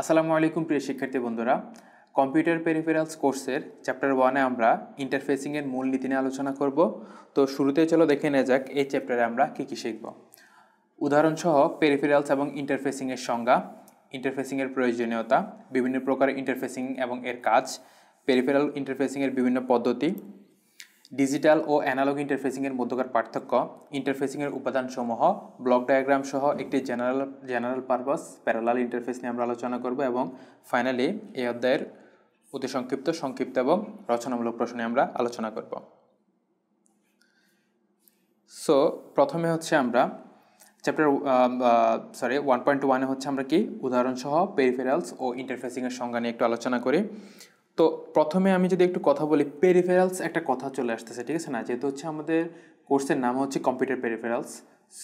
আসসালামু আলাইকুম প্রিয় শিক্ষার্থী বন্ধুরা কম্পিউটার পেরিফেরালস কোর্সের চ্যাপ্টার ওয়ানে আমরা ইন্টারফেসিংয়ের মূল নীতি নিয়ে আলোচনা করব তো শুরুতে চলো দেখে নেওয়া যাক এই চ্যাপ্টারে আমরা কী কী শিখব উদাহরণসহ পেরিফেরালস এবং ইন্টারফেসিংয়ের সংজ্ঞা ইন্টারফেসিংয়ের প্রয়োজনীয়তা বিভিন্ন প্রকার ইন্টারফেসিং এবং এর কাজ পেরিফেরাল ইন্টারফেসিংয়ের বিভিন্ন পদ্ধতি ডিজিটাল ও অ্যানালগ ইন্টারফেসিংয়ের মধ্যকার পার্থক্য ইন্টারফেসিংয়ের উপাদানসমূহ ব্লক ডায়াগ্রাম সহ একটি general general purpose parallel interface নিয়ে আমরা আলোচনা করব এবং ফাইনালি এই অধ্যায়ের অতি সংক্ষিপ্ত সংক্ষিপ্ত এবং রচনামূলক প্রশ্নে আমরা আলোচনা করব সো প্রথমে হচ্ছে আমরা চ্যাপ্টার সরি ওয়ান পয়েন্ট ওয়ানে হচ্ছে আমরা কি উদাহরণসহ পেরিফেরালস ও ইন্টারফেসিংয়ের সংজ্ঞা নিয়ে একটু আলোচনা করি তো প্রথমে আমি যদি একটু কথা বলি পেরিফেরালস একটা কথা চলে আসতেছে ঠিক আছে না যেহেতু হচ্ছে আমাদের কোর্সের নাম হচ্ছে কম্পিউটার পেরিফেরালস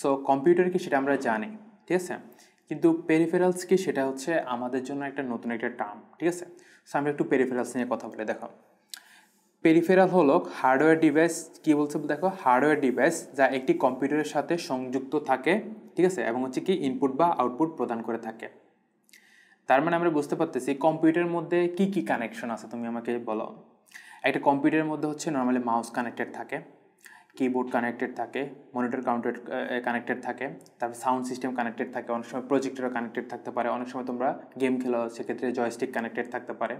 সো কম্পিউটার কি সেটা আমরা জানি ঠিক আছে কিন্তু পেরিফেরালস কি সেটা হচ্ছে আমাদের জন্য একটা নতুন একটা টার্ম ঠিক আছে সো আমি একটু পেরিফেরালস নিয়ে কথা বলে দেখো পেরিফেরাল হলো হার্ডওয়্যার ডিভাইস কি বলছে দেখো হার্ডওয়্যার ডিভাইস যা একটি কম্পিউটারের সাথে সংযুক্ত থাকে ঠিক আছে এবং হচ্ছে কি ইনপুট বা আউটপুট প্রদান করে থাকে তার মানে আমরা বুঝতে পারতেছি কম্পিউটারের মধ্যে কি কি কানেকশন আছে তুমি আমাকে বলো একটা কম্পিউটারের মধ্যে হচ্ছে নর্মালি মাউস কানেক্টেড থাকে কিবোর্ড কানেক্টেড থাকে মনিটর কাউন্টেড কানেক্টেড থাকে তারপর সাউন্ড সিস্টেম কানেক্টেড থাকে অনেক সময় প্রজেক্টরও কানেক্টেড থাকতে পারে অনেক সময় তোমরা গেম খেলো সেক্ষেত্রে জয়স্টিক কানেক্টেড থাকতে পারে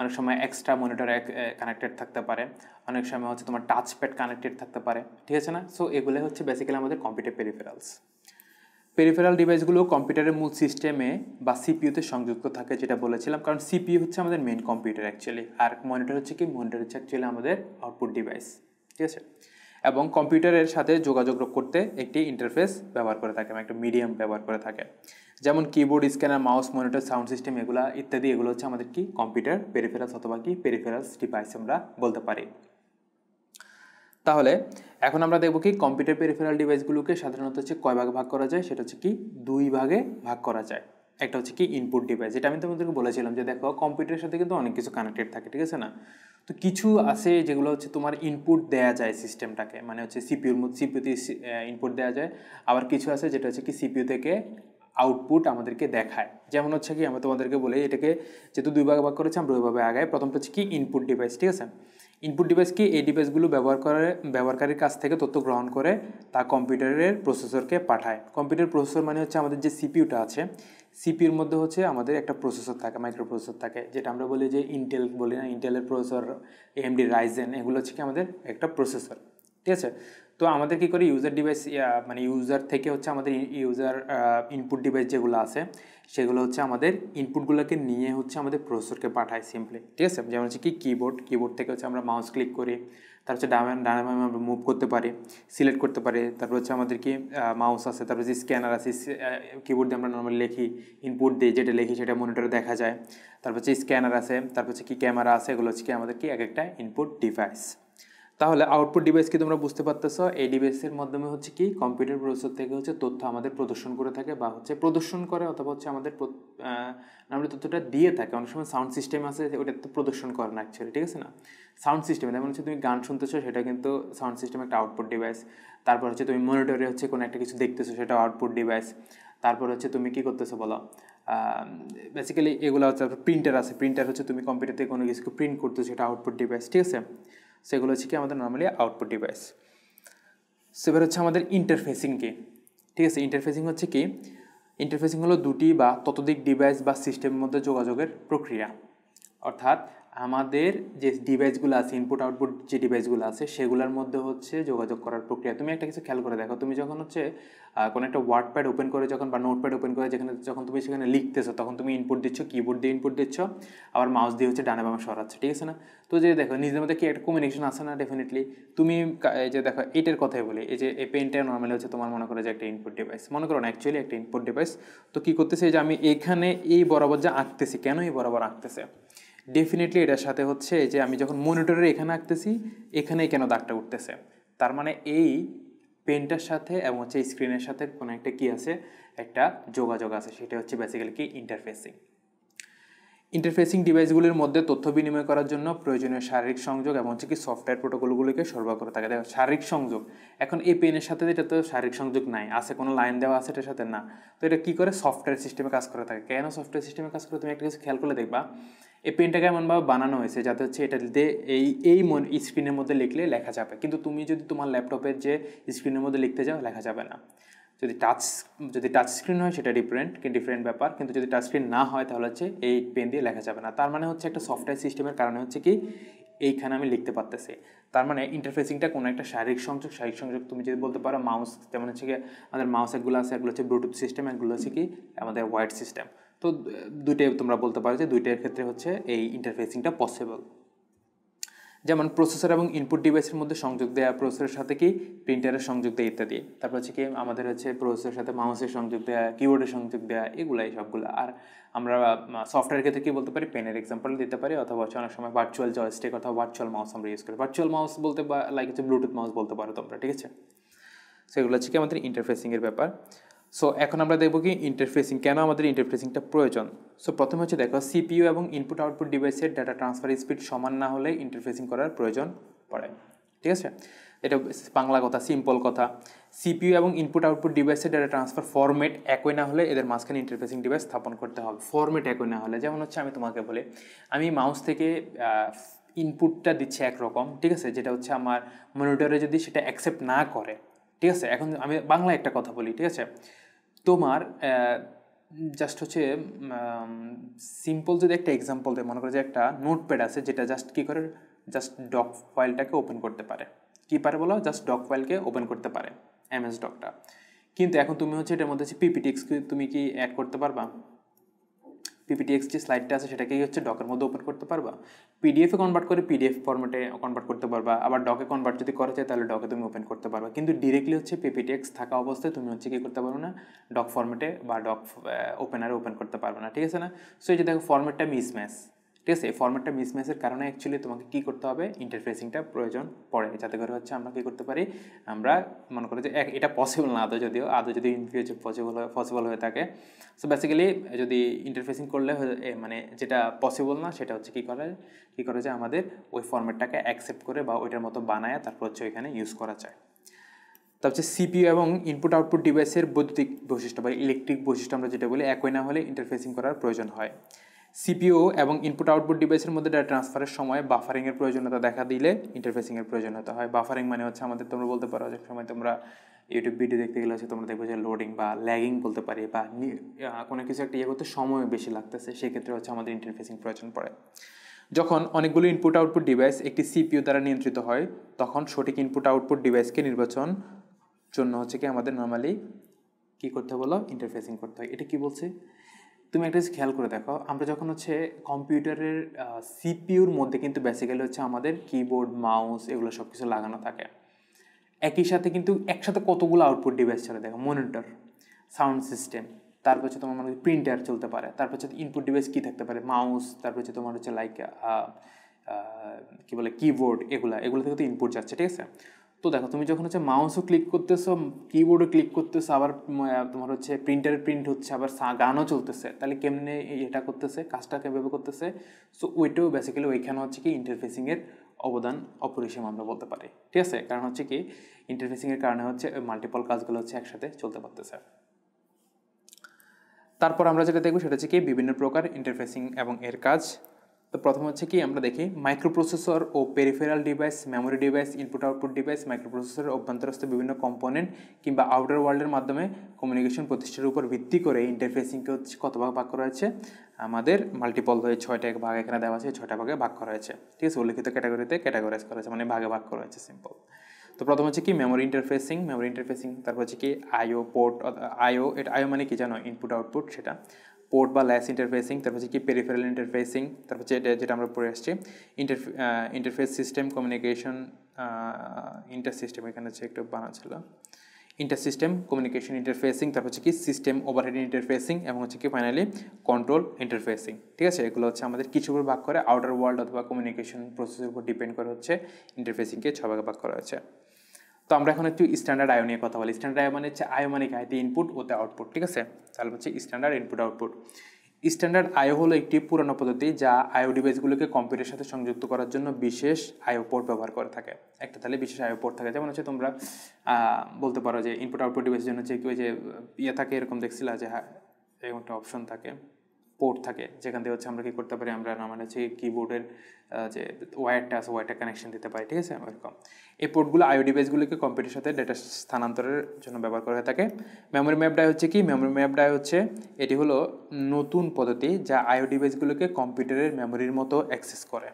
অনেক সময় এক্সট্রা মনিটর কানেক্টেড থাকতে পারে অনেক সময় হচ্ছে তোমার টাচ প্যাড কানেক্টেড থাকতে পারে ঠিক আছে না সো এগুলো হচ্ছে বেসিক্যালি আমাদের কম্পিউটার পেরিফেরালস পেরিফেরাল ডিভাইসগুলো কম্পিউটারের মূল সিস্টেমে বা সিপিইউতে সংযুক্ত থাকে যেটা বলেছিলাম কারণ সিপিইউ হচ্ছে আমাদের মেন কম্পিউটার অ্যাকচুয়ালি আর মনিটর হচ্ছে কি মনিটর হচ্ছে অ্যাকচুয়ালি আমাদের আউটপুট ডিভাইস ঠিক আছে এবং কম্পিউটারের সাথে যোগাযোগ করতে একটি ইন্টারফেস ব্যবহার করে থাকে মানে একটা মিডিয়াম ব্যবহার করে থাকে যেমন keyboard scanner mouse monitor sound system এগুলো ইত্যাদি এগুলো হচ্ছে আমাদের কি কম্পিউটার পেরিফেরালস অথবা কি পেরিফেরালস ডিভাইস আমরা বলতে পারি তাহলে এখন আমরা দেখব কি কম্পিউটার পেরিফেরাল ডিভাইসগুলোকে সাধারণত হচ্ছে কয় ভাগে ভাগ করা যায় সেটা হচ্ছে কি দুই ভাগে ভাগ করা যায় একটা হচ্ছে কি ইনপুট ডিভাইস যেটা আমি তোমাদেরকে বলেছিলাম যে দেখো কম্পিউটারের সাথে কিন্তু অনেক কিছু কানেক্টেড থাকে ঠিক আছে না তো কিছু আছে যেগুলো হচ্ছে তোমার ইনপুট দেয়া যায় সিস্টেমটাকে মানে হচ্ছে সিপিউর মধ্যে সিপিউতে ইনপুট দেওয়া যায় আবার কিছু আছে যেটা হচ্ছে কি সিপিউ থেকে আউটপুট আমাদেরকে দেখায় যেমন হচ্ছে কি আমরা তোমাদেরকে বলি এটাকে যেহেতু দুই ভাগে ভাগ করেছি আমরা ওইভাবে আগায় প্রথমটা হচ্ছে কি ইনপুট ডিভাইস ঠিক আছে ইনপুট ডিভাইস কি এই ডিভাইসগুলো ব্যবহার করে ব্যবহারকারীর কাছ থেকে তথ্য গ্রহণ করে তা কম্পিউটারের প্রসেসরকে পাঠায় কম্পিউটার প্রসেসর মানে হচ্ছে আমাদের যে সিপিউটা আছে সিপিউর মধ্যে হচ্ছে আমাদের একটা প্রসেসর থাকে মাইক্রো প্রসেসর থাকে যেটা আমরা বলি যে ইন্টেল বলি না ইন্টেলের প্রসেসর এমডি রাইজেন এগুলো হচ্ছে কি আমাদের একটা প্রসেসর ঠিক আছে তো আমাদের কি করে ইউজার ডিভাইস মানে ইউজার থেকে হচ্ছে আমাদের ইউজার ইনপুট ডিভাইস যেগুলো আছে সেগুলো হচ্ছে আমাদের ইনপুটগুলোকে নিয়ে হচ্ছে আমাদের প্রসেসরকে পাঠায় সিম্পলি ঠিক আছে যেমন হচ্ছে কি কিবোর্ড কিবোর্ড থেকে হচ্ছে আমরা মাউস ক্লিক করি তার হচ্ছে ডান ডানে আমরা মুভ করতে পারি সিলেক্ট করতে পারি তারপর হচ্ছে আমাদের কি মাউস আছে তারপর যে স্ক্যানার আছে কিবোর্ড দিয়ে আমরা নর্মাল লিখি ইনপুট দিই যেটা লিখি সেটা মনিটরে দেখা যায় তারপর হচ্ছে স্ক্যানার আছে তারপর হচ্ছে কি ক্যামেরা আছে এগুলো হচ্ছে কি আমাদের কি এক একটা ইনপুট ডিভাইস তাহলে আউটপুট ডিভাইস কি তোমরা বুঝতে পারতেছো এই ডিভাইসের মাধ্যমে হচ্ছে কি কম্পিউটার প্রসেসর থেকে হচ্ছে তথ্য আমাদের প্রদর্শন করে থাকে বা হচ্ছে প্রদর্শন করে অথবা হচ্ছে আমাদের আমরা তথ্যটা দিয়ে থাকে অনেক সময় সাউন্ড সিস্টেম আছে ওটা তো প্রদর্শন করে না অ্যাকচুয়ালি ঠিক আছে না সাউন্ড সিস্টেম যেমন হচ্ছে তুমি গান শুনতেছো সেটা কিন্তু সাউন্ড সিস্টেম একটা আউটপুট ডিভাইস তারপর হচ্ছে তুমি মনিটরে হচ্ছে কোনো একটা কিছু দেখতেছো সেটা আউটপুট ডিভাইস তারপর হচ্ছে তুমি কি করতেছো বলো বেসিক্যালি এগুলো হচ্ছে প্রিন্টার আছে প্রিন্টার হচ্ছে তুমি কম্পিউটার থেকে কোনো কিছু প্রিন্ট করতেছো সেটা আউটপুট ডিভাইস ঠিক আছে সেগুলো হচ্ছে কি আমাদের নর্মালি আউটপুট ডিভাইস সেবার হচ্ছে আমাদের ইন্টারফেসিং কে ঠিক আছে ইন্টারফেসিং হচ্ছে কি ইন্টারফেসিং হলো দুটি বা ততোধিক ডিভাইস বা সিস্টেমের মধ্যে যোগাযোগের প্রক্রিয়া অর্থাৎ আমাদের যে ডিভাইসগুলো আছে ইনপুট আউটপুট যে ডিভাইসগুলো আছে সেগুলোর মধ্যে হচ্ছে যোগাযোগ করার প্রক্রিয়া তুমি একটা কিছু খেয়াল করে দেখো তুমি যখন হচ্ছে কোনো একটা ওয়ার্ড প্যাড ওপেন করে যখন বা নোটপ্যাড ওপেন করে যেখানে যখন তুমি সেখানে লিখতেছো তখন তুমি ইনপুট দিচ্ছ কিবোর্ড দিয়ে ইনপুট দিচ্ছ আবার মাউস দিয়ে হচ্ছে ডানে বামে সরাচ্ছে ঠিক আছে না তো যে দেখো নিজেদের মধ্যে কি একটা কমিউনিকেশন আছে না ডেফিনেটলি তুমি যে দেখো এটার কথাই বলি এই যে এই পেনটা নর্মালি হচ্ছে তোমার মনে করো যে একটা ইনপুট ডিভাইস মনে করো না অ্যাকচুয়ালি একটা ইনপুট ডিভাইস তো কী করতেছে যে আমি এখানে এই বরাবর যা আঁকতেছি কেন এই বরাবর আঁকতেছে ডেফিনেটলি এটার সাথে হচ্ছে যে আমি যখন মনিটরের এখানে আঁকতেছি এখানেই কেন দাগটা উঠতেছে তার মানে এই পেনটার সাথে এবং হচ্ছে স্ক্রিনের সাথে কোনো একটা কী আছে একটা যোগাযোগ আছে সেটা হচ্ছে বেসিক্যালি কি ইন্টারফেসিং ইন্টারফেসিং ডিভাইসগুলির মধ্যে তথ্য বিনিময় করার জন্য প্রয়োজনীয় শারীরিক সংযোগ এবং হচ্ছে কি সফটওয়্যার প্রোটোকলগুলিকে সরবরাহ করে থাকে দেখো শারীরিক সংযোগ এখন এই পেনের সাথে এটা তো শারীরিক সংযোগ নাই আছে কোনো লাইন দেওয়া আছে এটার সাথে না তো এটা কী করে সফটওয়্যার সিস্টেমে কাজ করে থাকে কেন সফটওয়্যার সিস্টেমে কাজ করে তুমি একটা কিছু খেয়াল করলে দেখবা এই পেনটাকে এমনভাবে বানানো হয়েছে যাতে হচ্ছে এটা দিতে এই এই মন স্ক্রিনের মধ্যে লিখলে লেখা যাবে কিন্তু তুমি যদি তোমার ল্যাপটপের যে স্ক্রিনের মধ্যে লিখতে যাও লেখা যাবে না যদি টাচ যদি টাচ স্ক্রিন হয় সেটা ডিফারেন্ট ডিফারেন্ট ব্যাপার কিন্তু যদি টাচ স্ক্রিন না হয় তাহলে হচ্ছে এই পেন দিয়ে লেখা যাবে না তার মানে হচ্ছে একটা সফটওয়্যার সিস্টেমের কারণে হচ্ছে কি এইখানে আমি লিখতে পারতেছি তার মানে ইন্টারফেসিংটা কোনো একটা শারীরিক সংযোগ শারীরিক সংযোগ তুমি যদি বলতে পারো মাউস যেমন হচ্ছে কি আমাদের মাউস একগুলো আছে একগুলো হচ্ছে ব্লুটুথ সিস্টেম একগুলো হচ্ছে কি আমাদের ওয়াইড সিস্টেম তো দুইটাই তোমরা বলতে পারো যে দুইটার ক্ষেত্রে হচ্ছে এই ইন্টারফেসিংটা পসিবল যেমন প্রসেসর এবং ইনপুট ডিভাইসের মধ্যে সংযোগ দেওয়া প্রসেসরের সাথে কি প্রিন্টারের সংযোগ দেওয়া ইত্যাদি তারপর হচ্ছে কি আমাদের হচ্ছে প্রসেসরের সাথে মাউসের সংযোগ দেওয়া কিবোর্ডের সংযোগ দেওয়া এগুলাই সবগুলো আর আমরা সফটওয়্যার ক্ষেত্রে কী বলতে পারি পেনের এক্সাম্পল দিতে পারি অথবা হচ্ছে অনেক সময় ভার্চুয়াল জয়স্টিক অথবা ভার্চুয়াল মাউস আমরা ইউজ করি ভার্চুয়াল মাউস বলতে বা লাইক হচ্ছে ব্লুটুথ মাউস বলতে পারো তোমরা ঠিক আছে সেগুলো হচ্ছে কি আমাদের ইন্টারফেসিংয়ের ব্যাপার সো এখন আমরা দেখব কি ইন্টারফেসিং কেন আমাদের ইন্টারফেসিংটা প্রয়োজন সো প্রথমে হচ্ছে দেখো সিপিইউ এবং ইনপুট আউটপুট ডিভাইসের ডাটা ট্রান্সফার স্পিড সমান না হলে ইন্টারফেসিং করার প্রয়োজন পড়ে ঠিক আছে এটা বাংলা কথা সিম্পল কথা সিপিইউ এবং ইনপুট আউটপুট ডিভাইসের ডাটা ট্রান্সফার ফরম্যাট একই না হলে এদের মাঝখানে ইন্টারফেসিং ডিভাইস স্থাপন করতে হবে ফরম্যাট একই না হলে যেমন হচ্ছে আমি তোমাকে বলি আমি মাউস থেকে ইনপুটটা দিচ্ছে একরকম ঠিক আছে যেটা হচ্ছে আমার মনিটরে যদি সেটা অ্যাকসেপ্ট না করে ঠিক আছে এখন আমি বাংলা একটা কথা বলি ঠিক আছে তোমার জাস্ট হচ্ছে সিম্পল যদি একটা এক্সাম্পল দেয় মনে করো যে একটা নোটপ্যাড আছে যেটা জাস্ট কী করে জাস্ট ডক ফাইলটাকে ওপেন করতে পারে কী পারে বলো জাস্ট ডক ফাইলকে ওপেন করতে পারে এমএস ডকটা কিন্তু এখন তুমি হচ্ছে এটার মধ্যে হচ্ছে পিপিটিক্স তুমি কি অ্যাড করতে পারবা পিপিটিএক্স যে স্লাইডটা আছে সেটাকেই হচ্ছে ডকের মধ্যে ওপেন করতে পারবা পিডিএফে কনভার্ট করে পিডিএফ ফর্মেটে কনভার্ট করতে পারবা আবার ডকে কনভার্ট যদি করা যায় তাহলে ডকে তুমি ওপেন করতে পারবা কিন্তু ডিরেক্টলি হচ্ছে পিপিটিএক্স থাকা অবস্থায় তুমি হচ্ছে কী করতে পারো না ডক ফর্মেটে বা ডক ওপেনারে ওপেন করতে পারবে না ঠিক আছে না সো এই যে দেখো ফর্মেটটা মিসম্যাচ ঠিক আছে এই ফর্মেটটা মিসম্যাচের কারণে অ্যাকচুয়ালি তোমাকে কী করতে হবে ইন্টারফেসিংটা প্রয়োজন পড়ে যাতে করে হচ্ছে আমরা কী করতে পারি আমরা মনে করি যে এটা পসিবল না আদৌ যদিও আদৌ যদি ইন ফিউচার পসিবল পসিবল হয়ে থাকে সো বেসিক্যালি যদি ইন্টারফেসিং করলে মানে যেটা পসিবল না সেটা হচ্ছে কী করে কী করে যে আমাদের ওই ফর্মেটটাকে অ্যাকসেপ্ট করে বা ওইটার মতো বানায় তারপর হচ্ছে ওইখানে ইউজ করা যায় তার হচ্ছে সিপিইউ এবং ইনপুট আউটপুট ডিভাইসের বৈদ্যুতিক বৈশিষ্ট্য বা ইলেকট্রিক বৈশিষ্ট্য আমরা যেটা বলি একই না হলে ইন্টারফেসিং করার প্রয়োজন হয় সিপিও এবং ইনপুট আউটপুট ডিভাইসের মধ্যে ডাটা ট্রান্সফারের সময় বাফারিংয়ের প্রয়োজনীয়তা দেখা দিলে ইন্টারফেসিংয়ের প্রয়োজনীয়তা হয় বাফারিং মানে হচ্ছে আমাদের তোমরা বলতে পারো অনেক সময় তোমরা ইউটিউব ভিডিও দেখতে গেলে হচ্ছে তোমরা দেখবে যে লোডিং বা ল্যাগিং বলতে পারি বা কোনো কিছু একটা ইয়ে করতে সময় বেশি লাগতেছে সেক্ষেত্রে হচ্ছে আমাদের ইন্টারফেসিং প্রয়োজন পড়ে যখন অনেকগুলো ইনপুট আউটপুট ডিভাইস একটি সিপিও দ্বারা নিয়ন্ত্রিত হয় তখন সঠিক ইনপুট আউটপুট ডিভাইসকে নির্বাচন জন্য হচ্ছে কি আমাদের নর্মালি কী করতে বলো ইন্টারফেসিং করতে হয় এটা কি বলছে তুমি একটা জিনিস খেয়াল করে দেখো আমরা যখন হচ্ছে কম্পিউটারের সিপিউর মধ্যে কিন্তু বেসিক্যালি হচ্ছে আমাদের কিবোর্ড মাউস এগুলো সব কিছু লাগানো থাকে একই সাথে কিন্তু একসাথে কতগুলো আউটপুট ডিভাইস চলে দেখো মনিটর সাউন্ড সিস্টেম তারপর হচ্ছে তোমার মানে প্রিন্টার চলতে পারে তারপর হচ্ছে ইনপুট ডিভাইস কী থাকতে পারে মাউস তারপর হচ্ছে তোমার হচ্ছে লাইক কী বলে কিবোর্ড এগুলো এগুলো থেকে তো ইনপুট যাচ্ছে ঠিক আছে তো দেখো তুমি যখন হচ্ছে মাউসও ক্লিক করতেছো কিবোর্ডে ক্লিক করতেছো আবার তোমার হচ্ছে প্রিন্টারে প্রিন্ট হচ্ছে আবার গানও চলতেছে তাহলে কেমনে এটা করতেছে কাজটা কেভাবে করতেছে সো ওইটাও বেসিক্যালি ওইখানে হচ্ছে কি ইন্টারফেসিংয়ের অবদান অপরিসীম আমরা বলতে পারি ঠিক আছে কারণ হচ্ছে কি ইন্টারফেসিংয়ের কারণে হচ্ছে মাল্টিপল কাজগুলো হচ্ছে একসাথে চলতে পারতেছে তারপর আমরা যেটা দেখবো সেটা হচ্ছে কি বিভিন্ন প্রকার ইন্টারফেসিং এবং এর কাজ তো প্রথম হচ্ছে কি আমরা দেখি মাইক্রোপ্রসেসর ও peripheral device memory device input output device মাইক্রোপ্রসেসরের অভ্যন্তরস্থ বিভিন্ন কম্পোনেন্ট কিংবা আউটার ওয়ার্ল্ডের মাধ্যমে কমিউনিকেশন প্রতিষ্ঠার উপর ভিত্তি করে ইন্টারফেসিংকে হচ্ছে কত ভাগ ভাগ করা হয়েছে আমাদের মাল্টিপল হয়ে ছয়টা ভাগ এখানে দেওয়া আছে ছয়টা ভাগে ভাগ করা হয়েছে ঠিক আছে উল্লেখিত ক্যাটাগরিতে ক্যাটাগরাইজ করা হয়েছে মানে ভাগে ভাগ করা হয়েছে সিম্পল তো প্রথম হচ্ছে কি মেমোরি ইন্টারফেসিং মেমোরি ইন্টারফেসিং তারপর হচ্ছে কি আইও পোর্ট আইও এটা আইও মানে কি জানো ইনপুট আউটপুট সেটা পোর্ট বা ল্যাস ইন্টারফেসিং তারপর হচ্ছে কি পেরিফেরাল ইন্টারফেসিং তারপর হচ্ছে এটা যেটা আমরা পড়ে আসছি interface system communication inter system এখানে হচ্ছে একটু বানা ছিল ইন্টার সিস্টেম কমিউনিকেশন ইন্টারফেসিং তারপর হচ্ছে কি সিস্টেম ওভারহেড ইন্টারফেসিং এবং হচ্ছে কি ফাইনালি কন্ট্রোল ইন্টারফেসিং ঠিক আছে এগুলো হচ্ছে আমাদের কিছু উপর ভাগ করে আউটার ওয়ার্ল্ড অথবা কমিউনিকেশন প্রসেসের উপর ডিপেন্ড করে হচ্ছে ইন্টারফেসিংকে ছভাগে ভাগ করা হয়েছে তো আমরা এখন একটু স্ট্যান্ডার্ড আয়ো নিয়ে কথা বলি স্ট্যান্ডার্ড আয়ো মানে হচ্ছে আয়ো মানে কি আয়তে ইনপুট ওতে আউটপুট ঠিক আছে তাহলে হচ্ছে স্ট্যান্ডার্ড ইনপুট আউটপুট স্ট্যান্ডার্ড আয়ো হলো একটি পুরনো পদ্ধতি যা আয়ো ডিভাইসগুলোকে কম্পিউটারের সাথে সংযুক্ত করার জন্য বিশেষ আয়ো পোর্ট ব্যবহার করে থাকে একটা তাহলে বিশেষ আয়ো পোর্ট থাকে যেমন হচ্ছে তোমরা বলতে পারো যে ইনপুট আউটপুট ডিভাইসের জন্য হচ্ছে কি ওই যে ইয়ে থাকে এরকম দেখছিলা যে হ্যাঁ এরকম একটা অপশন থাকে পোর্ট থাকে যেখান থেকে হচ্ছে আমরা কী করতে পারি আমরা আমার হচ্ছে কিবোর্ডের যে ওয়্যারটা আছে ওয়্যারটা কানেকশন দিতে পারি ঠিক আছে এরকম এই পোর্টগুলো আইও ডিভাইসগুলোকে কম্পিউটার সাথে ডেটা স্থানান্তরের জন্য ব্যবহার করা হয়ে থাকে মেমোরি ম্যাপডাই হচ্ছে কি মেমোরি ম্যাপডাই হচ্ছে এটি হলো নতুন পদ্ধতি যা আইও ডিভাইসগুলোকে কম্পিউটারের মেমোরির মতো অ্যাক্সেস করে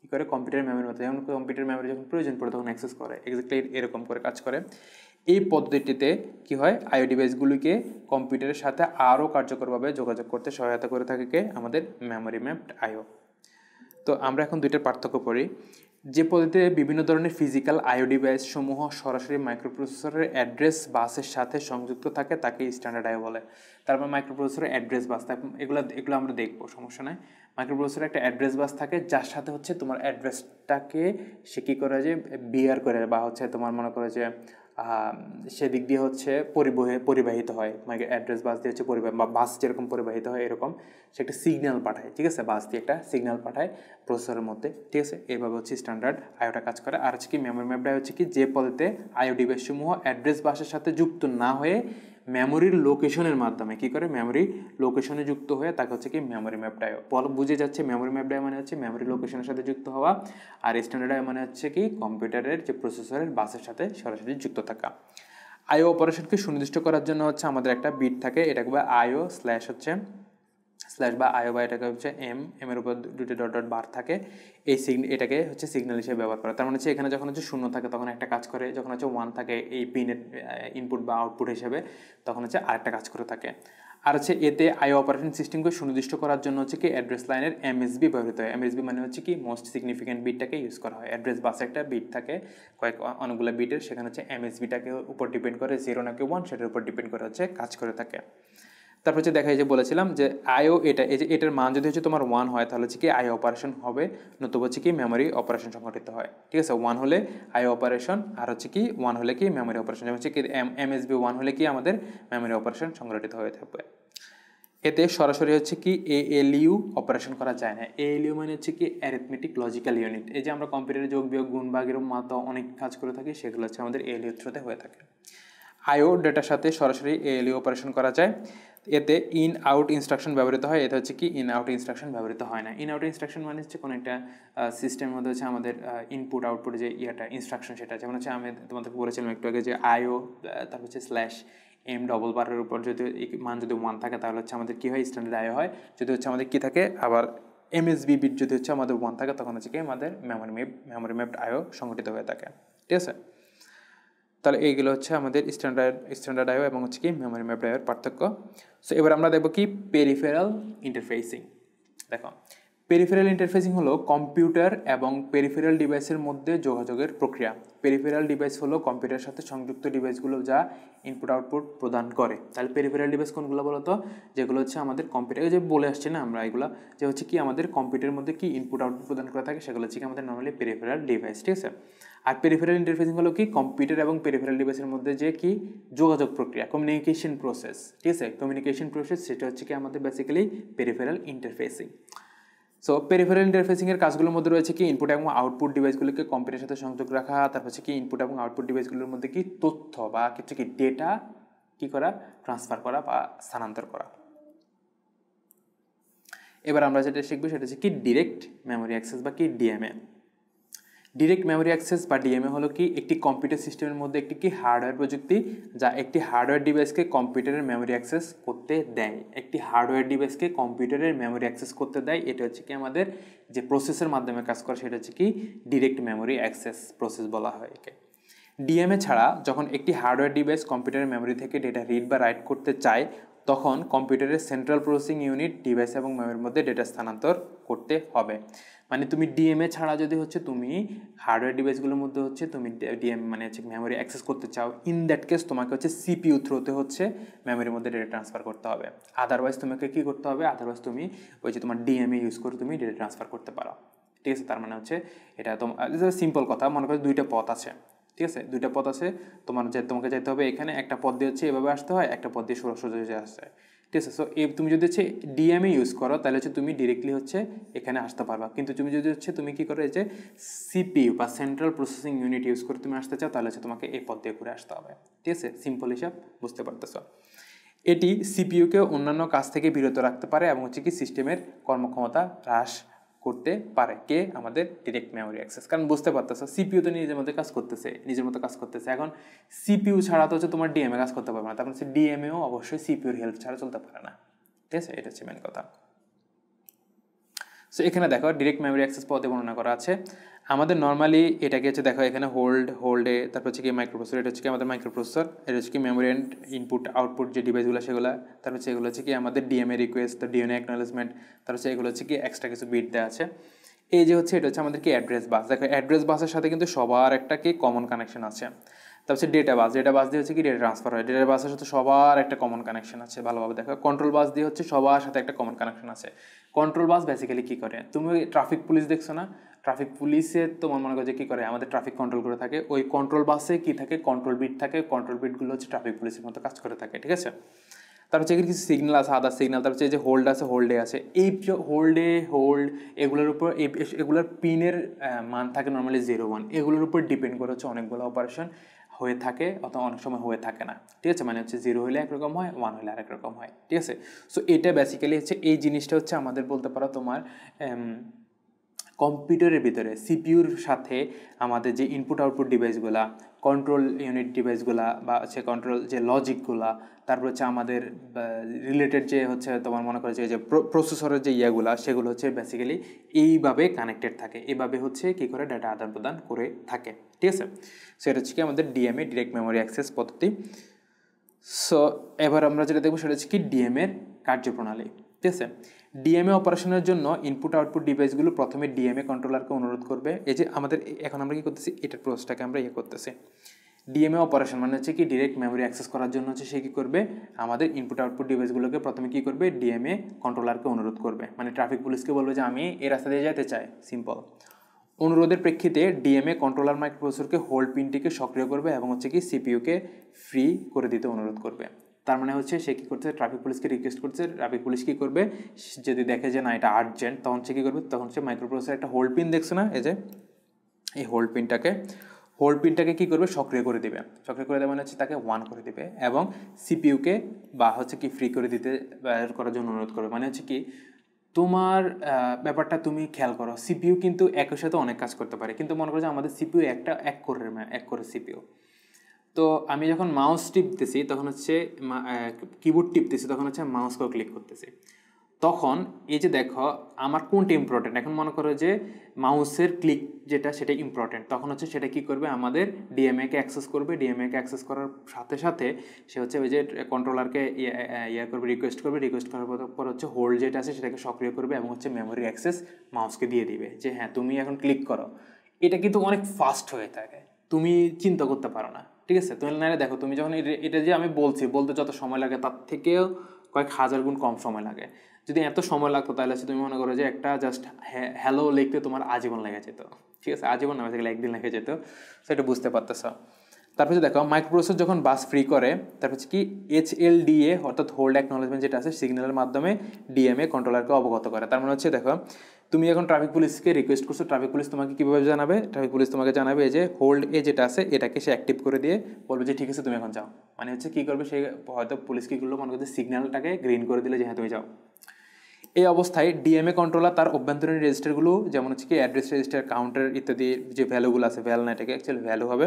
কী করে কম্পিউটার মেমোরি মতো যেমন কম্পিউটার মেমোরি যখন প্রয়োজন পড়ে তখন অ্যাক্সেস করে এক্স্যাক্টলি এরকম করে কাজ করে এই পদ্ধতিটিতে কি হয় আইও ডিভাইসগুলিকে কম্পিউটারের সাথে আরও কার্যকরভাবে যোগাযোগ করতে সহায়তা করে থাকে আমাদের মেমোরি ম্যাপড আইও তো আমরা এখন দুইটার পার্থক্য করি যে পদ্ধতিতে বিভিন্ন ধরনের ফিজিক্যাল আইও ডিভাইস সমূহ সরাসরি মাইক্রোপ্রসেসরের অ্যাড্রেস বাসের সাথে সংযুক্ত থাকে তাকে স্ট্যান্ডার্ড আইও বলে তারপর মাইক্রোপ্রসেসরের অ্যাড্রেস বাস থাকে এগুলো এগুলো আমরা দেখবো সমস্যা নাই মাইক্রোপ্রসেসরের একটা অ্যাড্রেস বাস থাকে যার সাথে হচ্ছে তোমার অ্যাড্রেসটাকে সে কী করে যে বিয়ার করে বা হচ্ছে তোমার মনে করে যে সেদিক দিয়ে হচ্ছে পরিবহে পরিবাহিত হয় মানে অ্যাড্রেস বাস দিয়ে হচ্ছে পরিবাহ বা বাস যেরকম পরিবাহিত হয় এরকম সে একটা সিগন্যাল পাঠায় ঠিক আছে বাস দিয়ে একটা সিগন্যাল পাঠায় প্রসেসরের মধ্যে ঠিক আছে এইভাবে হচ্ছে স্ট্যান্ডার্ড আয়োটা কাজ করে আর হচ্ছে কি মেমোরি ম্যাপটা হচ্ছে কি যে পদেতে আইও ডিভাইসসমূহ অ্যাড্রেস বাসের সাথে যুক্ত না হয়ে মেমোরির লোকেশনের মাধ্যমে কী করে মেমোরি লোকেশনে যুক্ত হয়ে তাকে হচ্ছে কি মেমোরি ম্যাপ ডায়ো বল বুঝে যাচ্ছে মেমোরি ম্যাপ ডায়ো মানে হচ্ছে মেমোরি লোকেশনের সাথে যুক্ত হওয়া আর স্ট্যান্ডার্ড মানে হচ্ছে কি কম্পিউটারের যে প্রসেসরের বাসের সাথে সরাসরি যুক্ত থাকা আইও অপারেশনকে সুনির্দিষ্ট করার জন্য হচ্ছে আমাদের একটা বিট থাকে এটাকে আইও স্ল্যাশ হচ্ছে স্ল্যাশ বা আয়ো বা এটাকে হচ্ছে এম এমের উপর দুটো ডট ডট বার থাকে এই সিগন এটাকে হচ্ছে সিগন্যাল হিসেবে ব্যবহার করা তার মানে হচ্ছে এখানে যখন হচ্ছে শূন্য থাকে তখন একটা কাজ করে যখন হচ্ছে ওয়ান থাকে এই পিনের ইনপুট বা আউটপুট হিসেবে তখন হচ্ছে আরেকটা কাজ করে থাকে আর হচ্ছে এতে আই অপারেশন সিস্টেমকে সুনির্দিষ্ট করার জন্য হচ্ছে কি অ্যাড্রেস লাইনের এমএসবি ব্যবহৃত হয় এমএসবি মানে হচ্ছে কি মোস্ট সিগনিফিকেন্ট বিটটাকে ইউজ করা হয় অ্যাড্রেস বাসে একটা বিট থাকে কয়েক অনেকগুলো বিটের সেখানে হচ্ছে এমএসবিটাকে উপর ডিপেন্ড করে জিরো নাকি ওয়ান সেটার উপর ডিপেন্ড করে হচ্ছে কাজ করে থাকে তারপর হচ্ছে দেখা যে বলেছিলাম যে আইও এটা এই যে এটার মান যদি হচ্ছে তোমার ওয়ান হয় তাহলে হচ্ছে কি আই অপারেশন হবে নতুবা হচ্ছে কি মেমোরি অপারেশন সংঘটিত হয় ঠিক আছে ওয়ান হলে আই অপারেশন আর হচ্ছে কি ওয়ান হলে কি মেমোরি অপারেশন যেমন হচ্ছে কি M M S B one হলে কি আমাদের মেমোরি অপারেশন সংঘটিত হয়ে থাকবে এতে সরাসরি হচ্ছে কি এ এল ইউ অপারেশন করা যায় না এ এল ইউ মানে হচ্ছে কি অ্যারিথমেটিক লজিক্যাল ইউনিট এই যে আমরা কম্পিউটারে যোগ বিয়োগ গুণ মতো অনেক কাজ করে থাকি সেগুলো হচ্ছে আমাদের ইউ থ্রুতে হয়ে থাকে আইও ডেটার সাথে সরাসরি এ এল ইউ অপারেশন করা যায় এতে ইন আউট ইনস্ট্রাকশন ব্যবহৃত হয় এতে হচ্ছে কি ইন আউট ইনস্ট্রাকশন ব্যবহৃত হয় না ইন আউট ইনস্ট্রাকশন মানে হচ্ছে কোনো একটা সিস্টেমের মধ্যে হচ্ছে আমাদের ইনপুট আউটপুট যে ইয়েটা ইনস্ট্রাকশন সেটা যেমন হচ্ছে আমি তোমাদেরকে বলেছিলাম একটু আগে যে আইও তারপর হচ্ছে স্ল্যাশ এম ডবল বারের উপর যদি মান যদি ওয়ান থাকে তাহলে হচ্ছে আমাদের কী হয় স্ট্যান্ডার্ড আয়ো হয় যদি হচ্ছে আমাদের কী থাকে আবার বি বিট যদি হচ্ছে আমাদের ওয়ান থাকে তখন হচ্ছে কি আমাদের মেমোরি ম্যাপ মেমোরি ম্যাপ আয়ও সংগঠিত হয়ে থাকে ঠিক আছে তাহলে এইগুলো হচ্ছে আমাদের স্ট্যান্ডার্ড স্ট্যান্ডার্ড আয়ো এবং হচ্ছে কি মেমোরি ম্যাপ আয়োর পার্থক্য সো এবার আমরা দেখব কি পেরিফেরাল ইন্টারফেসিং দেখো পেরিফেরাল ইন্টারফেসিং হলো কম্পিউটার এবং পেরিফেরাল ডিভাইসের মধ্যে যোগাযোগের প্রক্রিয়া পেরিফেরাল ডিভাইস হলো কম্পিউটারের সাথে সংযুক্ত ডিভাইসগুলো যা ইনপুট আউটপুট প্রদান করে তাহলে পেরিফেরাল ডিভাইস কোনগুলো বলো তো যেগুলো হচ্ছে আমাদের কম্পিউটারে যে বলে আসছে না আমরা এগুলো যে হচ্ছে কি আমাদের কম্পিউটারের মধ্যে কি ইনপুট আউটপুট প্রদান করা থাকে সেগুলো হচ্ছে কি আমাদের নর্মালি পেরিফেরাল ডিভাইস ঠিক আছে আর পেরিফেরাল ইন্টারফেসিং হলো কি কম্পিউটার এবং পেরিফেরাল ডিভাইসের মধ্যে যে কি যোগাযোগ প্রক্রিয়া কমিউনিকেশন প্রসেস ঠিক আছে কমিউনিকেশন প্রসেস সেটা হচ্ছে কি আমাদের basically peripheral interfacing so peripheral ইন্টারফেসিংয়ের কাজগুলোর মধ্যে রয়েছে কি ইনপুট এবং আউটপুট ডিভাইসগুলোকে কম্পিউটারের সাথে সংযোগ রাখা তারপর হচ্ছে কি ইনপুট এবং আউটপুট ডিভাইসগুলোর মধ্যে কি তথ্য বা কিছু কি ডেটা কি করা ট্রান্সফার করা বা স্থানান্তর করা এবার আমরা যেটা শিখবো সেটা হচ্ছে কি ডিরেক্ট মেমোরি অ্যাক্সেস বা কি ডিএমএ ডিরেক্ট মেমোরি অ্যাক্সেস বা ডিএমএ হলো কি একটি কম্পিউটার সিস্টেমের মধ্যে একটি কি হার্ডওয়্যার প্রযুক্তি যা একটি হার্ডওয়্যার ডিভাইসকে কম্পিউটারের মেমোরি অ্যাক্সেস করতে দেয় একটি হার্ডওয়্যার ডিভাইসকে কম্পিউটারের মেমোরি অ্যাক্সেস করতে দেয় এটা হচ্ছে কি আমাদের যে প্রসেসের মাধ্যমে কাজ করে সেটা হচ্ছে কি ডিরেক্ট মেমোরি অ্যাক্সেস প্রসেস বলা হয় একে ডিএমএ ছাড়া যখন একটি হার্ডওয়্যার ডিভাইস কম্পিউটারের মেমোরি থেকে ডেটা রিড বা রাইট করতে চায় তখন কম্পিউটারের সেন্ট্রাল প্রসেসিং ইউনিট ডিভাইস এবং ম্যামের মধ্যে ডেটা স্থানান্তর করতে হবে মানে তুমি ডিএমএ ছাড়া যদি হচ্ছে তুমি হার্ডওয়্যার ডিভাইসগুলোর মধ্যে হচ্ছে তুমি ডিএম মানে হচ্ছে মেমোরি অ্যাক্সেস করতে চাও ইন দ্যাট কেস তোমাকে হচ্ছে সিপিউ থ্রোতে হচ্ছে মেমোরির মধ্যে ডেটা ট্রান্সফার করতে হবে আদারওয়াইজ তোমাকে কী করতে হবে আদারওয়াইজ তুমি ওই যে তোমার ডিএমএ ইউজ করে তুমি ডেটা ট্রান্সফার করতে পারো ঠিক আছে তার মানে হচ্ছে এটা তোমার সিম্পল কথা মনে করো দুইটা পথ আছে ঠিক আছে দুইটা পথ আছে তোমার যে তোমাকে যাইতে হবে এখানে একটা পথ দিয়ে হচ্ছে এভাবে আসতে হয় একটা পথ দিয়ে সোজা আসতে হয় ঠিক আছে সো এই তুমি যদি হচ্ছে ডিএমএ ইউজ করো তাহলে হচ্ছে তুমি ডিরেক্টলি হচ্ছে এখানে আসতে পারবা কিন্তু তুমি যদি হচ্ছে তুমি কী করো এই যে সিপিইউ বা সেন্ট্রাল প্রসেসিং ইউনিট ইউজ করে তুমি আসতে চাও তাহলে হচ্ছে তোমাকে এই পথ দিয়ে ঘুরে আসতে হবে ঠিক আছে সিম্পল হিসাব বুঝতে পারতেছ এটি সিপিউকে অন্যান্য কাজ থেকে বিরত রাখতে পারে এবং হচ্ছে কি সিস্টেমের কর্মক্ষমতা হ্রাস করতে পারে কে আমাদের ডিরেক্ট মেমোরি অ্যাক্সেস কারণ বুঝতে পারতেছো সিপিউ তো নিজের মধ্যে কাজ করতেছে নিজের মতো কাজ করতেছে এখন সিপিইউ ছাড়া তো হচ্ছে তোমার ডিএমএ কাজ করতে পারবে না তারপর মানে হচ্ছে ডিএমএও অবশ্যই সিপিউর হেল্প ছাড়া চলতে পারে না ঠিক আছে এটা হচ্ছে মেন কথা সো এখানে দেখো ডিরেক্ট মেমোরি অ্যাক্সেস পদে বর্ণনা করা আছে আমাদের নর্মালি এটাকে হচ্ছে দেখো এখানে হোল্ড হোল্ডে তারপর হচ্ছে কি মাইক্রোপ্রসেসর এটা হচ্ছে কি আমাদের মাইক্রোপ্রসেসর এটা হচ্ছে কি মেমোরি অ্যান্ড ইনপুট আউটপুট যে ডিভাইসগুলো সেগুলো তারপর হচ্ছে এগুলো হচ্ছে কি আমাদের ডিএমএ রিকোয়েস্ট তো ডিএনএ অ্যাকনোলেজমেন্ট তারপর হচ্ছে এগুলো হচ্ছে কি এক্সট্রা কিছু বিট দেওয়া আছে এই যে হচ্ছে এটা হচ্ছে আমাদের কি অ্যাড্রেস বাস দেখো অ্যাড্রেস বাসের সাথে কিন্তু সবার একটা কি কমন কানেকশন আছে তারপর হচ্ছে ডেটা বাস ডেটা বাস দিয়ে হচ্ছে কি ডেটা ট্রান্সফার হয় ডেটা বাসের সাথে সবার একটা কমন কানেকশন আছে ভালোভাবে দেখো কন্ট্রোল বাস দিয়ে হচ্ছে সবার সাথে একটা কমন কানেকশন আছে কন্ট্রোল বাস বেসিক্যালি কী করে তুমি ট্রাফিক পুলিশ দেখছো না ট্রাফিক পুলিশে তো মনে করো যে কী করে আমাদের ট্রাফিক কন্ট্রোল করে থাকে ওই কন্ট্রোল বাসে কী থাকে কন্ট্রোল বিট থাকে কন্ট্রোল বিটগুলো হচ্ছে ট্রাফিক পুলিশের মতো কাজ করে থাকে ঠিক আছে তার হচ্ছে কিছু সিগনাল আছে আদার সিগনাল তার হচ্ছে যে হোল্ড আছে হোল্ডে আছে এই হোল্ডে হোল্ড এগুলোর উপর এগুলোর পিনের মান থাকে নর্মালি জিরো ওয়ান এগুলোর উপর ডিপেন্ড করে হচ্ছে অনেকগুলো অপারেশন হয়ে থাকে অথবা অনেক সময় হয়ে থাকে না ঠিক আছে মানে হচ্ছে জিরো হলে একরকম হয় ওয়ান হলে আরেক রকম হয় ঠিক আছে সো এটা বেসিক্যালি হচ্ছে এই জিনিসটা হচ্ছে আমাদের বলতে পারো তোমার কম্পিউটারের ভিতরে সিপিউর সাথে আমাদের যে ইনপুট আউটপুট ডিভাইসগুলা কন্ট্রোল ইউনিট ডিভাইসগুলা বা হচ্ছে কন্ট্রোল যে লজিকগুলা তারপর হচ্ছে আমাদের রিলেটেড যে হচ্ছে তোমার মনে করেছে যে প্রসেসরের যে ইয়াগুলা সেগুলো হচ্ছে বেসিক্যালি এইভাবে কানেক্টেড থাকে এভাবে হচ্ছে কী করে ডাটা আদান প্রদান করে থাকে ঠিক আছে সেটা হচ্ছে কি আমাদের ডিএমএ ডিরেক্ট মেমোরি অ্যাক্সেস পদ্ধতি সো এবার আমরা যেটা দেখবো সেটা হচ্ছে কি ডিএমএর কার্যপ্রণালী ঠিক আছে ডিএমএ হ্যাঁ। অপারেশনের জন্য ইনপুট আউটপুট ডিভাইসগুলো প্রথমে ডিএমএ কন্ট্রোলারকে অনুরোধ করবে এই যে আমাদের এখন আমরা কী করতেছি এটার প্রসেসটাকে আমরা ইয়ে করতেছি ডিএমএ অপারেশন মানে হচ্ছে কি ডিরেক্ট মেমোরি অ্যাক্সেস করার জন্য হচ্ছে সে কী করবে আমাদের ইনপুট আউটপুট ডিভাইসগুলোকে প্রথমে কী করবে ডিএমএ কন্ট্রোলারকে অনুরোধ করবে মানে ট্রাফিক পুলিশকে বলবে যে আমি এই রাস্তা দিয়ে যেতে চাই সিম্পল অনুরোধের প্রেক্ষিতে ডিএমএ কন্ট্রোলার মাইক্রোপ্রসেসরকে হোল্ড পিনটিকে সক্রিয় করবে এবং হচ্ছে কি সিপিইউকে ফ্রি করে দিতে অনুরোধ করবে তার মানে হচ্ছে সে কী করছে ট্রাফিক পুলিশকে রিকোয়েস্ট করছে ট্রাফিক পুলিশ কী করবে যদি দেখে যে না এটা আর্জেন্ট তখন সে কী করবে তখন সে মাইক্রোপ্রসেসর একটা হোল্ড পিন দেখছে না এই যে এই হোল্ড পিনটাকে হোল্ড পিনটাকে কী করবে সক্রিয় করে দেবে সক্রিয় করে দেওয়া মানে হচ্ছে তাকে ওয়ান করে দেবে এবং সিপিইউকে বা হচ্ছে কি ফ্রি করে দিতে ব্যবহার করার জন্য অনুরোধ করবে মানে হচ্ছে কি তোমার ব্যাপারটা তুমি খেয়াল করো সিপিইউ কিন্তু একই সাথে অনেক কাজ করতে পারে কিন্তু মনে করো যে আমাদের সিপিইউ একটা এক করে এক করে সিপিইউ তো আমি যখন মাউস টিপতেছি তখন হচ্ছে কিবোর্ড টিপতেছি তখন হচ্ছে মাউসকেও ক্লিক করতেছি তখন এই যে দেখো আমার কোনটা ইম্পর্টেন্ট এখন মনে করো যে মাউসের ক্লিক যেটা সেটা ইম্পর্টেন্ট তখন হচ্ছে সেটা কি করবে আমাদের ডিএমএকে অ্যাক্সেস করবে ডিএমএকে অ্যাক্সেস করার সাথে সাথে সে হচ্ছে ওই যে কন্ট্রোলারকে ইয়ে, ইয়ে করবে রিকোয়েস্ট করবে রিকোয়েস্ট করার পর হচ্ছে হোল্ড যেটা আছে সেটাকে সক্রিয় করবে এবং হচ্ছে মেমোরি অ্যাক্সেস মাউসকে দিয়ে দিবে যে হ্যাঁ তুমি এখন ক্লিক করো এটা কিন্তু অনেক ফাস্ট হয়ে থাকে তুমি চিন্তা করতে পারো না ঠিক আছে তুমি নাইলে দেখো তুমি যখন এটা যে আমি বলছি বলতে যত সময় লাগে তার থেকেও কয়েক হাজার গুণ কম সময় লাগে যদি এত সময় লাগতো তাহলে তুমি মনে করো যে একটা জাস্ট হ্যালো লিখতে তোমার আজীবন লেগে যেত ঠিক আছে আজীবন না থাকলে একদিন লেগে যেত সেটা বুঝতে পারতেছ তারপর দেখো মাইক্রোসফট যখন বাস ফ্রি করে তারপর হচ্ছে কি এইচ এল ডিএ অর্থাৎ হোল্ড অ্যাকনোলেজমেন্ট যেটা আছে সিগন্যালের মাধ্যমে ডিএমএ কন্ট্রোলারকে অবগত করে তার মানে হচ্ছে দেখো তুমি এখন ট্রাফিক পুলিশকে রিকোয়েস্ট করছো ট্রাফিক পুলিশ তোমাকে কীভাবে জানাবে ট্রাফিক পুলিশ তোমাকে জানাবে যে হোল্ড এ যেটা আছে এটাকে সে অ্যাক্টিভ করে দিয়ে বলবে যে ঠিক আছে তুমি এখন যাও মানে হচ্ছে কী করবে সে হয়তো পুলিশ কী করলো মনে করছে সিগন্যালটাকে গ্রিন করে দিলে যে হ্যাঁ তুমি যাও এই অবস্থায় ডিএমএ কন্ট্রোলার তার অভ্যন্তরীণ রেজিস্টারগুলো যেমন হচ্ছে কি অ্যাড্রেস রেজিস্টার কাউন্টার ইত্যাদি যে ভ্যালুগুলো আছে ভ্যাল না এটাকে অ্যাকচুয়ালি ভ্যালু হবে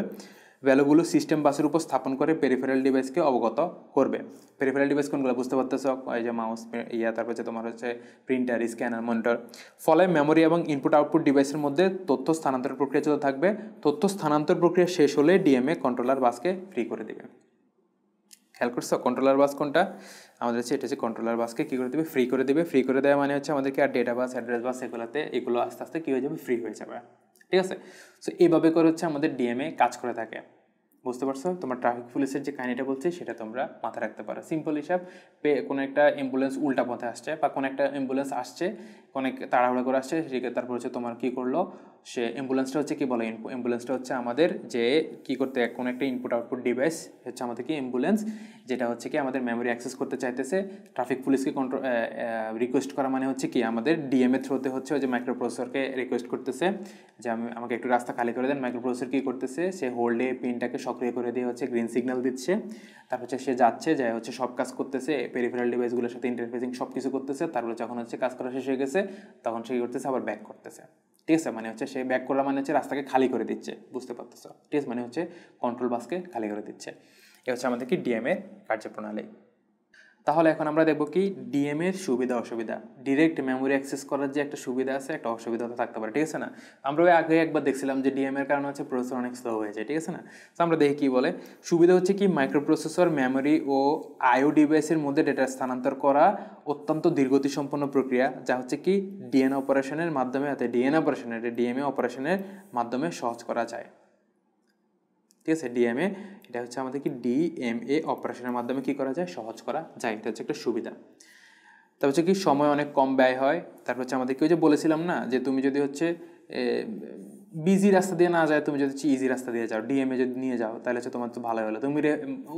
ভ্যালুগুলো সিস্টেম বাসের উপর স্থাপন করে পেরিফেরাল ডিভাইসকে অবগত করবে পেরিফেরাল ডিভাইস কোনগুলো বুঝতে পারতেছ এই যে মাউস ইয়া তারপর হচ্ছে তোমার হচ্ছে প্রিন্টার স্ক্যানার মনিটর ফলে মেমোরি এবং ইনপুট আউটপুট ডিভাইসের মধ্যে তথ্য স্থানান্তর প্রক্রিয়া চলতে থাকবে তথ্য স্থানান্তর প্রক্রিয়া শেষ হলে ডিএমএ কন্ট্রোলার বাসকে ফ্রি করে দেবে খেয়াল করছো কন্ট্রোলার বাস কোনটা আমাদের হচ্ছে এটা হচ্ছে কন্ট্রোলার বাসকে কী করে দেবে ফ্রি করে দেবে ফ্রি করে দেওয়া মানে হচ্ছে আমাদেরকে আর ডেটা বাস অ্যাড্রেস বাস এগুলোতে এগুলো আস্তে আস্তে কী হয়ে যাবে ফ্রি হয়ে যাবে ঠিক আছে সো এইভাবে করে হচ্ছে আমাদের ডিএমএ কাজ করে থাকে বুঝতে পারছো তোমার ট্রাফিক পুলিশের যে কাহিনিটা বলছে সেটা তোমরা মাথায় রাখতে পারো সিম্পল হিসাব কোনো একটা অ্যাম্বুলেন্স উল্টা পথে আসছে বা কোনো একটা অ্যাম্বুলেন্স আসছে কোনো তাড়াহুড়া করে আসছে সেটাকে তারপর হচ্ছে তোমার কী করলো সে অ্যাম্বুলেন্সটা হচ্ছে কী বলে অ্যাম্বুলেন্সটা হচ্ছে আমাদের যে কি করতে কোনো একটা ইনপুট আউটপুট ডিভাইস হচ্ছে আমাদের কি অ্যাম্বুলেন্স যেটা হচ্ছে কি আমাদের মেমোরি অ্যাক্সেস করতে চাইতেছে ট্রাফিক পুলিশকে কন্ট্রো রিকোয়েস্ট করা মানে হচ্ছে কি আমাদের ডিএমএ থ্রোতে হচ্ছে ওই যে মাইক্রোপ্রসেসরকে রিকোয়েস্ট করতেছে যে আমি আমাকে একটু রাস্তা খালি করে দেন মাইক্রোপ্রসেসর কী করতেছে সে হোল্ডে পিনটাকে সক্রিয় করে দিয়ে হচ্ছে গ্রিন সিগন্যাল দিচ্ছে তারপর হচ্ছে সে যাচ্ছে যে হচ্ছে সব কাজ করতেছে পেরিফেরাল ডিভাইসগুলোর সাথে ইন্টারফেসিং সব কিছু করতেছে তারপরে যখন হচ্ছে কাজ করা শেষ হয়ে গেছে তখন সে কী করতেছে আবার ব্যাক করতেছে টেস মানে হচ্ছে সে ব্যাক করা মানে হচ্ছে রাস্তাকে খালি করে দিচ্ছে বুঝতে পারতেছ টেস মানে হচ্ছে কন্ট্রোল বাসকে খালি করে দিচ্ছে এ হচ্ছে আমাদের কি ডিএমএর কার্যপ্রণালী তাহলে এখন আমরা দেখব কি ডিএম এর সুবিধা অসুবিধা ডিরেক্ট মেমোরি অ্যাক্সেস করার যে একটা সুবিধা আছে একটা অসুবিধা তো থাকতে পারে ঠিক আছে না আমরা ওই আগে একবার দেখছিলাম যে ডিএম এর কারণে হচ্ছে প্রসেসর অনেক স্লো হয়ে যায় ঠিক আছে না তো আমরা দেখি কি বলে সুবিধা হচ্ছে কি মাইক্রোপ্রসেসর মেমোরি ও আইও ডিভাইসের মধ্যে ডেটা স্থানান্তর করা অত্যন্ত দীর্ঘতি সম্পন্ন প্রক্রিয়া যা হচ্ছে কি ডিএন অপারেশনের মাধ্যমে অর্থাৎ ডিএন অপারেশনের ডিএমএ অপারেশনের মাধ্যমে সহজ করা যায় ঠিক আছে ডিএমএ এটা হচ্ছে আমাদের কি ডিএমএ অপারেশনের মাধ্যমে কি করা যায় সহজ করা যায় এটা হচ্ছে একটা সুবিধা তার হচ্ছে কি সময় অনেক কম ব্যয় হয় তারপর হচ্ছে আমাদের কেউ যে বলেছিলাম না যে তুমি যদি হচ্ছে বিজি রাস্তা দিয়ে না যায় তুমি যদি হচ্ছে ইজি রাস্তা দিয়ে যাও ডিএমএ যদি নিয়ে যাও তাহলে হচ্ছে তোমার তো ভালো হলো তুমি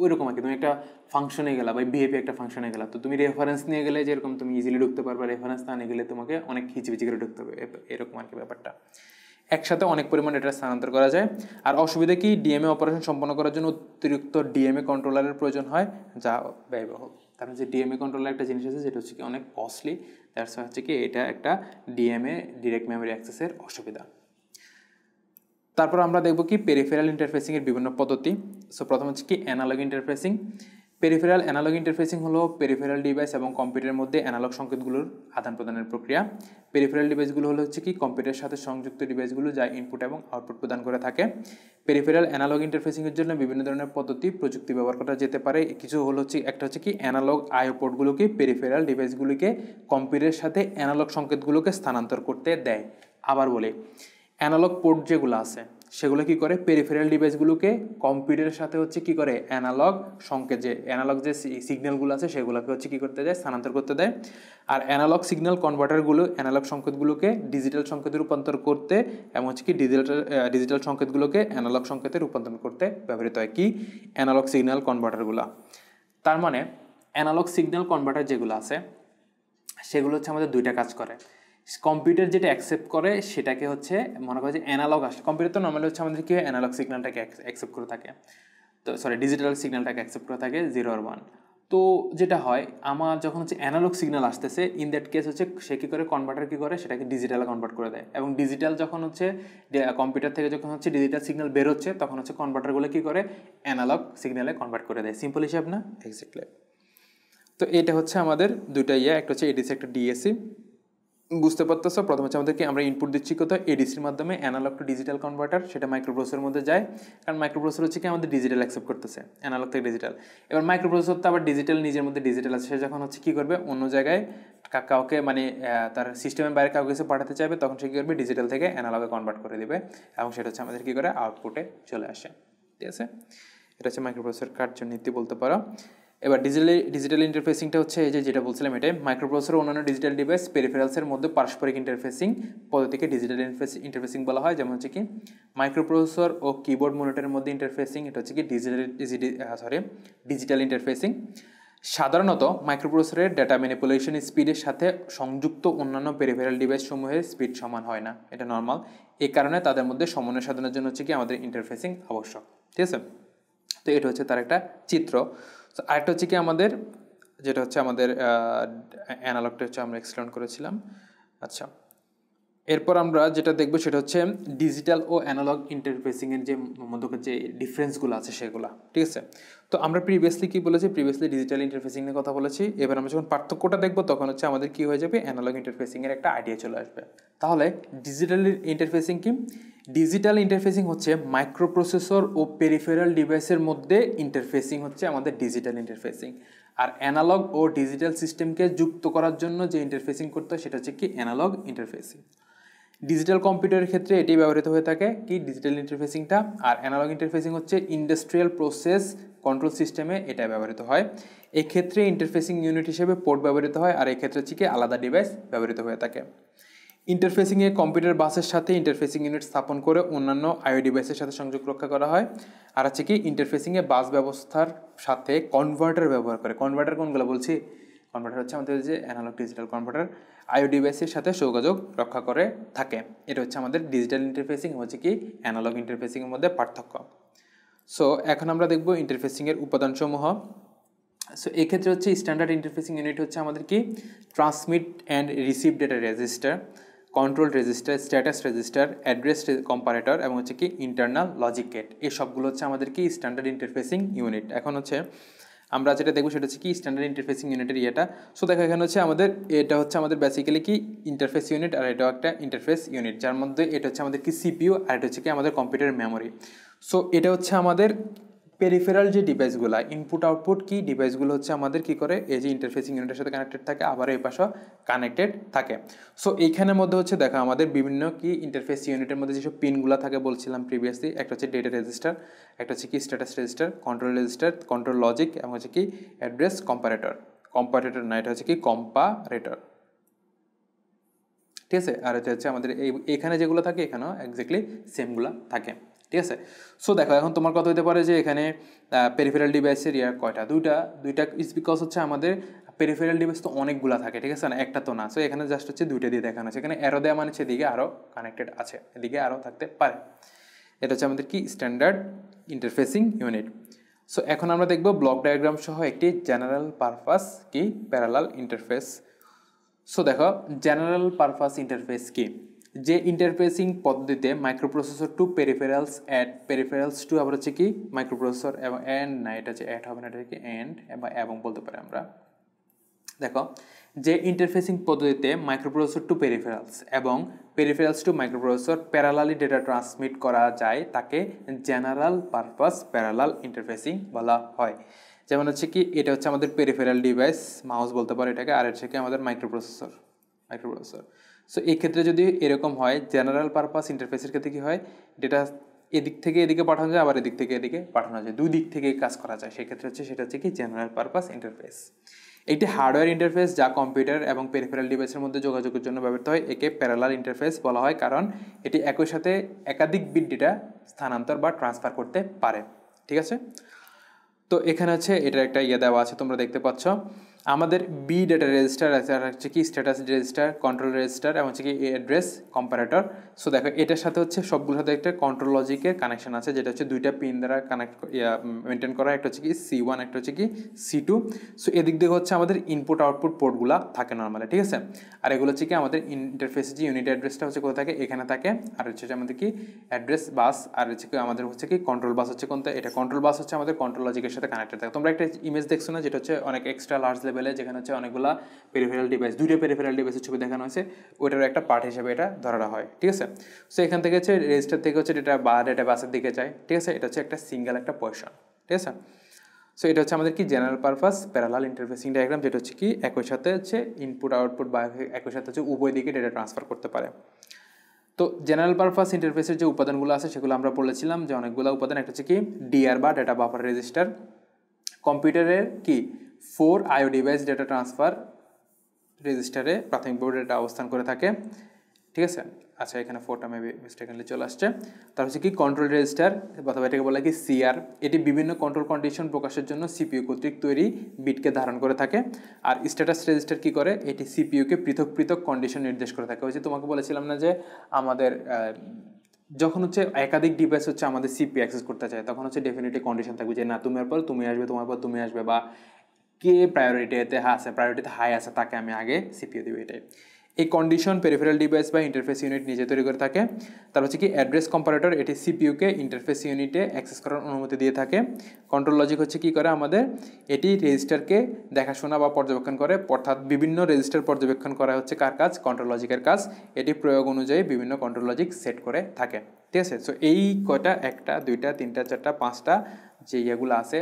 ওই রকম আর কি তুমি একটা ফাংশনে গেলা বা বিএপি একটা ফাংশনে গেলা তো তুমি রেফারেন্স নিয়ে গেলে যেরকম তুমি ইজিলি ঢুকতে পারবে রেফারেন্স না নিয়ে গেলে তোমাকে অনেক হিচিবিচি করে ঢুকতে হবে এরকম আর কি ব্যাপারটা একসাথে অনেক পরিমাণ ডেটা স্থানান্তর করা যায় আর অসুবিধা কি ডিএমএ অপারেশন সম্পন্ন করার জন্য অতিরিক্ত ডিএমএ কন্ট্রোলারের প্রয়োজন হয় যা ব্যয়বহুল তার যে ডিএমএ কন্ট্রোলার একটা জিনিস আছে যেটা হচ্ছে কি অনেক কস্টলি দ্যাটস হচ্ছে কি এটা একটা ডিএমএ ডিরেক্ট মেমোরি অ্যাক্সেসের অসুবিধা তারপর আমরা দেখব কি পেরিফেরাল ইন্টারফেসিংয়ের বিভিন্ন পদ্ধতি সো প্রথম হচ্ছে কি analog interfacing peripheral analog interfacing হলো পেরিফেরাল ডিভাইস এবং কম্পিউটারের মধ্যে অ্যানালগ সংকেতগুলোর আদান প্রদানের প্রক্রিয়া পেরিফেরাল ডিভাইসগুলো হলো হচ্ছে কি কম্পিউটারের সাথে সংযুক্ত ডিভাইসগুলো যা ইনপুট এবং আউটপুট প্রদান করে থাকে পেরিফেরাল অ্যানালগ ইন্টারফেসিংয়ের জন্য বিভিন্ন ধরনের পদ্ধতি প্রযুক্তি ব্যবহার করা যেতে পারে কিছু হলো হচ্ছে একটা হচ্ছে কি অ্যানালগ আয়োপোর্টগুলোকে পেরিফেরাল ডিভাইসগুলিকে কম্পিউটারের সাথে অ্যানালগ সংকেতগুলোকে স্থানান্তর করতে দেয় আবার বলে অ্যানালগ পোর্ট যেগুলো আছে সেগুলো কি করে পেরিফেরাল ডিভাইসগুলোকে কম্পিউটারের সাথে হচ্ছে কি করে অ্যানালগ সংকেত যে অ্যানালগ যে সিগন্যালগুলো আছে সেগুলোকে হচ্ছে কি করতে দেয় স্থানান্তর করতে দেয় আর অ্যানালগ সিগন্যাল কনভার্টারগুলো অ্যানালগ সংকেতগুলোকে ডিজিটাল সংকেতে রূপান্তর করতে এবং হচ্ছে কি ডিজিটাল ডিজিটাল সংকেতগুলোকে অ্যানালগ সংকেতে রূপান্তর করতে ব্যবহৃত হয় কি অ্যানালগ সিগন্যাল কনভার্টারগুলো তার মানে অ্যানালগ সিগন্যাল কনভার্টার যেগুলো আছে সেগুলো হচ্ছে আমাদের দুইটা কাজ করে কম্পিউটার যেটা অ্যাকসেপ্ট করে সেটাকে হচ্ছে মনে করে যে অ্যানালগ আসে কম্পিউটার তো নর্মালি হচ্ছে আমাদের কি অ্যানালগ সিগন্যালটাকে অ্যাকসেপ্ট করে থাকে তো সরি ডিজিটাল সিগন্যালটাকে অ্যাকসেপ্ট করে থাকে জিরো আর ওয়ান তো যেটা হয় আমার যখন হচ্ছে অ্যানালগ সিগন্যাল আসতেছে ইন দ্যাট কেস হচ্ছে সে কী করে কনভার্টার কী করে সেটাকে ডিজিটালে কনভার্ট করে দেয় এবং ডিজিটাল যখন হচ্ছে কম্পিউটার থেকে যখন হচ্ছে ডিজিটাল সিগন্যাল বেরোচ্ছে তখন হচ্ছে কনভার্টারগুলো কী করে অ্যানালগ সিগন্যালে কনভার্ট করে দেয় সিম্পল হিসাব না এক্স্যাক্টলি তো এটা হচ্ছে আমাদের দুটা ইয়ে একটা হচ্ছে এডিসি একটা ডিএসি বুঝতে পারতেছো প্রথম হচ্ছে আমাদেরকে আমরা ইনপুট দিচ্ছি কোথাও এডিসির মাধ্যমে অ্যানালগ টু ডিজিটাল কনভার্টার সেটা মাইক্রোপ্রসের মধ্যে যায় কারণ মাইক্রোপ্রসেসর হচ্ছে কি আমাদের ডিজিটাল অ্যাকসেপ্ট করতেছে অ্যানালগ থেকে ডিজিটাল এবার মাইক্রোপ্রসেসর তো আবার ডিজিটাল নিজের মধ্যে ডিজিটাল আছে সে যখন হচ্ছে কী করবে অন্য জায়গায় কাউকে মানে তার সিস্টেমের বাইরে কাউকে কিছু পাঠাতে চাইবে তখন সে কী করবে ডিজিটাল থেকে অ্যানালগে কনভার্ট করে দেবে এবং সেটা হচ্ছে আমাদের কী করে আউটপুটে চলে আসে ঠিক আছে এটা হচ্ছে মাইক্রোপ্রসেসর কার্যনীতি বলতে পারো এবার ডিজিটাল ডিজিটাল ইন্টারফেসিংটা হচ্ছে এই যে যেটা বলছিলাম এটা মাইক্রোপ্রসেসর অন্যান্য ডিজিটাল ডিভাইস পেরিফেরালসের মধ্যে পারস্পরিক ইন্টারফেসিং পদ্ধতিকে ডিজিটাল ইন্টারফেসিং বলা হয় যেমন হচ্ছে কি মাইক্রোপ্রসেসর ও কিবোর্ড মনিটরের মধ্যে ইন্টারফেসিং এটা হচ্ছে কি ডিজিটাল সরি ডিজিটাল ইন্টারফেসিং সাধারণত মাইক্রোপ্রসেসরের ডেটা ম্যানিপুলেশন স্পিডের সাথে সংযুক্ত অন্যান্য পেরিফেরাল সমূহের স্পিড সমান হয় না এটা নর্মাল এ কারণে তাদের মধ্যে সমন্বয় সাধনের জন্য হচ্ছে কি আমাদের ইন্টারফেসিং আবশ্যক ঠিক আছে তো এটা হচ্ছে তার একটা চিত্র আরেকটা হচ্ছে কি আমাদের যেটা হচ্ছে আমাদের অ্যানালগটা হচ্ছে আমরা এক্সপ্লেন করেছিলাম আচ্ছা এরপর আমরা যেটা দেখবো সেটা হচ্ছে ডিজিটাল ও অ্যানালগ ইন্টারফেসিংয়ের যে মধ্যকার যে ডিফারেন্সগুলো আছে সেগুলো ঠিক আছে তো আমরা প্রিভিয়াসলি কী বলেছি প্রিভিয়াসলি ডিজিটাল ইন্টারফেসিং নিয়ে কথা বলেছি এবার আমরা যখন পার্থক্যটা দেখবো তখন হচ্ছে আমাদের কী হয়ে যাবে অ্যানালগ ইন্টারফেসিংয়ের একটা আইডিয়া চলে আসবে তাহলে ডিজিটাল ইন্টারফেসিং কি ডিজিটাল ইন্টারফেসিং হচ্ছে মাইক্রোপ্রসেসর ও পেরিফেরাল ডিভাইসের মধ্যে ইন্টারফেসিং হচ্ছে আমাদের ডিজিটাল ইন্টারফেসিং আর অ্যানালগ ও ডিজিটাল সিস্টেমকে যুক্ত করার জন্য যে ইন্টারফেসিং করতে হয় সেটা হচ্ছে কি অ্যানালগ ইন্টারফেসিং ডিজিটাল কম্পিউটারের ক্ষেত্রে এটি ব্যবহৃত হয়ে থাকে কি ডিজিটাল ইন্টারফেসিংটা আর অ্যানালগ ইন্টারফেসিং হচ্ছে ইন্ডাস্ট্রিয়াল প্রসেস কন্ট্রোল সিস্টেমে এটা ব্যবহৃত হয় এক্ষেত্রে ইন্টারফেসিং ইউনিট হিসেবে পোর্ট ব্যবহৃত হয় আর এক্ষেত্রে হচ্ছে কি আলাদা ডিভাইস ব্যবহৃত হয়ে থাকে ইন্টারফেসিংয়ে কম্পিউটার বাসের সাথে ইন্টারফেসিং ইউনিট স্থাপন করে অন্যান্য আইও ডিভাইসের সাথে সংযোগ রক্ষা করা হয় আর আছে কি ইন্টারফেসিংয়ে বাস ব্যবস্থার সাথে কনভার্টার ব্যবহার করে কনভার্টার কোনগুলো বলছি কনভার্টার হচ্ছে আমাদের যে অ্যানালগ ডিজিটাল কনভার্টার আইও ডিভাইসের সাথে যোগাযোগ রক্ষা করে থাকে এটা হচ্ছে আমাদের ডিজিটাল ইন্টারফেসিং হচ্ছে কি অ্যানালগ ইন্টারফেসিংয়ের মধ্যে পার্থক্য সো এখন আমরা দেখব ইন্টারফেসিংয়ের উপাদানসমূহ সো এক্ষেত্রে হচ্ছে স্ট্যান্ডার্ড ইন্টারফেসিং ইউনিট হচ্ছে আমাদের কি transmit and receive data register control register status register address comparator এবং হচ্ছে কি ইন্টারনাল লজিক গেট এই সবগুলো হচ্ছে আমাদের কি স্ট্যান্ডার্ড ইন্টারফেসিং ইউনিট এখন হচ্ছে আমরা যেটা দেখবো সেটা হচ্ছে কি স্ট্যান্ডার্ড ইন্টারফেসিং ইউনিটের ইয়েটা সো দেখো এখানে হচ্ছে আমাদের এটা হচ্ছে আমাদের বেসিক্যালি কি ইন্টারফেস ইউনিট আর এটাও একটা ইন্টারফেস ইউনিট যার মধ্যে এটা হচ্ছে আমাদের কি সিপিইউ আর এটা হচ্ছে কি আমাদের কম্পিউটার মেমোরি সো এটা হচ্ছে আমাদের পেরিফেরাল যে ডিভাইসগুলো ইনপুট আউটপুট কি ডিভাইসগুলো হচ্ছে আমাদের কি করে এই যে ইন্টারফেসিং ইউনিটের সাথে কানেক্টেড থাকে আবার এই পাশে কানেক্টেড থাকে সো এইখানের মধ্যে হচ্ছে দেখা আমাদের বিভিন্ন কি ইন্টারফেস ইউনিটের মধ্যে যেসব পিনগুলো থাকে বলছিলাম প্রিভিয়াসলি একটা হচ্ছে ডেটা রেজিস্টার একটা হচ্ছে কি status register control register control logic এবং হচ্ছে কি অ্যাড্রেস কম্পারেটর কম্পারেটর না এটা হচ্ছে কি কম্পারেটর ঠিক আছে আর এটা হচ্ছে আমাদের এই এখানে যেগুলো থাকে এখানেও একজাক্টলি সেমগুলো থাকে ঠিক আছে সো দেখো এখন তোমার কথা হতে পারে যে এখানে পেরিফেরাল ডিভাইসের ইয়ার কয়টা দুইটা দুইটা ইজ বিকজ হচ্ছে আমাদের পেরিফেরাল ডিভাইস তো অনেকগুলো থাকে ঠিক আছে না একটা তো না সো এখানে জাস্ট হচ্ছে দুইটা দিয়ে দেখানো আছে এখানে অ্যারো দেওয়া মানে সেদিকে আরও কানেক্টেড আছে এদিকে আরও থাকতে পারে এটা হচ্ছে আমাদের কি স্ট্যান্ডার্ড ইন্টারফেসিং ইউনিট সো এখন আমরা দেখব ব্লক ডায়াগ্রাম সহ একটি জেনারেল পারপাস কি প্যারালাল ইন্টারফেস সো দেখো জেনারেল পারপাস ইন্টারফেস কি যে ইন্টারফেসিং পদ্ধতিতে microprocessor to peripherals and peripherals to আবার হচ্ছে কি মাইক্রোপ্রসেসর এবং অ্যান্ড না এটা হচ্ছে অ্যাড হবে না এটা হচ্ছে অ্যান্ড বা এবং বলতে পারি আমরা দেখো যে ইন্টারফেসিং পদ্ধতিতে মাইক্রোপ্রসেসর টু পেরিফেরালস এবং peripherals to microprocessor parallelly data transmit করা যায় তাকে জেনারেল পারপাস প্যারালাল ইন্টারফেসিং বলা হয় যেমন হচ্ছে কি এটা হচ্ছে আমাদের পেরিফেরাল ডিভাইস মাউস বলতে পারে এটাকে আর হচ্ছে কি আমাদের মাইক্রোপ্রসেসর মাইক্রোপ্রসেসর সো এই ক্ষেত্রে যদি এরকম হয় জেনারেল পারপাস ইন্টারফেসের ক্ষেত্রে কী হয় ডেটা এদিক থেকে এদিকে পাঠানো যায় আবার এদিক থেকে এদিকে পাঠানো যায় দুই দিক থেকে কাজ করা যায় সেক্ষেত্রে হচ্ছে সেটা হচ্ছে কি জেনারেল পারপাস ইন্টারফেস একটি হার্ডওয়্যার ইন্টারফেস যা কম্পিউটার এবং পেরিফেরাল ডিভাইসের মধ্যে যোগাযোগের জন্য ব্যবহৃত হয় একে প্যারালাল ইন্টারফেস বলা হয় কারণ এটি একই সাথে একাধিক বিট ডেটা স্থানান্তর বা ট্রান্সফার করতে পারে ঠিক আছে তো এখানে হচ্ছে এটার একটা ইয়ে দেওয়া আছে তোমরা দেখতে পাচ্ছ আমাদের বি ডেটা রেজিস্টার আছে আর হচ্ছে কি স্ট্যাটাস রেজিস্টার কন্ট্রোল রেজিস্টার এবং হচ্ছে কি অ্যাড্রেস কম্পারেটর সো দেখো এটার সাথে হচ্ছে সবগুলোর সাথে একটা কন্ট্রোল লজিকের কানেকশন আছে যেটা হচ্ছে দুইটা পিন দ্বারা কানেক্ট মেনটেন করা একটা হচ্ছে কি সি ওয়ান একটা হচ্ছে কি সি টু সো এদিক থেকে হচ্ছে আমাদের ইনপুট আউটপুট পোর্টগুলো থাকে নর্মালে ঠিক আছে আর এগুলো হচ্ছে কি আমাদের ইন্টারফেস যে ইউনিট অ্যাড্রেসটা হচ্ছে কোথায় থাকে এখানে থাকে আর হচ্ছে আমাদের কি অ্যাড্রেস বাস আর হচ্ছে কি আমাদের হচ্ছে কি কন্ট্রোল বাস হচ্ছে কোনটা এটা কন্ট্রোল বাস হচ্ছে আমাদের কন্ট্রোল লজিকের সাথে কানেক্টেড থাকে তোমরা একটা ইমেজ দেখছো না যেটা হচ্ছে অনেক এক্সট্রা লার্জ লেভেল টেবিলে যেখানে হচ্ছে অনেকগুলো পেরিফেরাল ডিভাইস দুইটা পেরিফেরাল ডিভাইসের ছবি দেখানো হয়েছে ওইটার একটা পার্ট হিসেবে এটা ধরা হয় ঠিক আছে সো এখান থেকে হচ্ছে রেজিস্টার থেকে হচ্ছে ডেটা বা ডেটা বাসের দিকে যায় ঠিক আছে এটা হচ্ছে একটা সিঙ্গেল একটা পয়সা ঠিক আছে সো এটা হচ্ছে আমাদের কি general purpose parallel interfacing diagram যেটা হচ্ছে কি একই সাথে হচ্ছে ইনপুট আউটপুট বা একই সাথে হচ্ছে উভয় দিকে ডেটা ট্রান্সফার করতে পারে তো জেনারেল পারপাস ইন্টারফেসের যে উপাদানগুলো আছে সেগুলো আমরা বলেছিলাম যে অনেকগুলো উপাদান একটা হচ্ছে কি ডিআর বা ডেটা বাফার রেজিস্টার কম্পিউটারের কি four IO device data transfer রেজিস্টারে প্রাথমিক বোর্ড ডেটা অবস্থান করে থাকে ঠিক আছে আচ্ছা এখানে ফোরটা মেবি মিস্টেকলি চলে আসছে তার হচ্ছে কি কন্ট্রোল রেজিস্টার অথবা এটাকে বলা কি সিআর এটি বিভিন্ন কন্ট্রোল কন্ডিশন প্রকাশের জন্য সিপিউ কর্তৃক তৈরি বিটকে ধারণ করে থাকে আর স্ট্যাটাস রেজিস্টার কি করে এটি সিপিইউকে পৃথক পৃথক কন্ডিশন নির্দেশ করে থাকে ওই যে তোমাকে বলেছিলাম না যে আমাদের যখন হচ্ছে একাধিক ডিভাইস হচ্ছে আমাদের সিপি অ্যাক্সেস করতে চায় তখন হচ্ছে ডেফিনেটলি কন্ডিশন থাকবে যে না তুমি পর তুমি আসবে তোমার পর তুমি আসবে বা কে প্রায়োরিটিতে আছে প্রায়োরিটিতে হাই আছে তাকে আমি আগে সিপিও দিব এটাই এই কন্ডিশন পেরিফেরাল ডিভাইস বা ইন্টারফেস ইউনিট নিজে তৈরি করে থাকে তার হচ্ছে কি অ্যাড্রেস কম্পারেটর এটি সিপিউকে ইন্টারফেস ইউনিটে অ্যাক্সেস করার অনুমতি দিয়ে থাকে কন্ট্রোল লজিক হচ্ছে কি করে আমাদের এটি রেজিস্টারকে দেখাশোনা বা পর্যবেক্ষণ করে অর্থাৎ বিভিন্ন রেজিস্টার পর্যবেক্ষণ করা হচ্ছে কার কাজ কন্ট্রোল লজিকের কাজ এটি প্রয়োগ অনুযায়ী বিভিন্ন কন্ট্রোল লজিক সেট করে থাকে ঠিক আছে সো এই কয়টা একটা দুইটা তিনটা চারটা পাঁচটা যে ইয়েগুলো আছে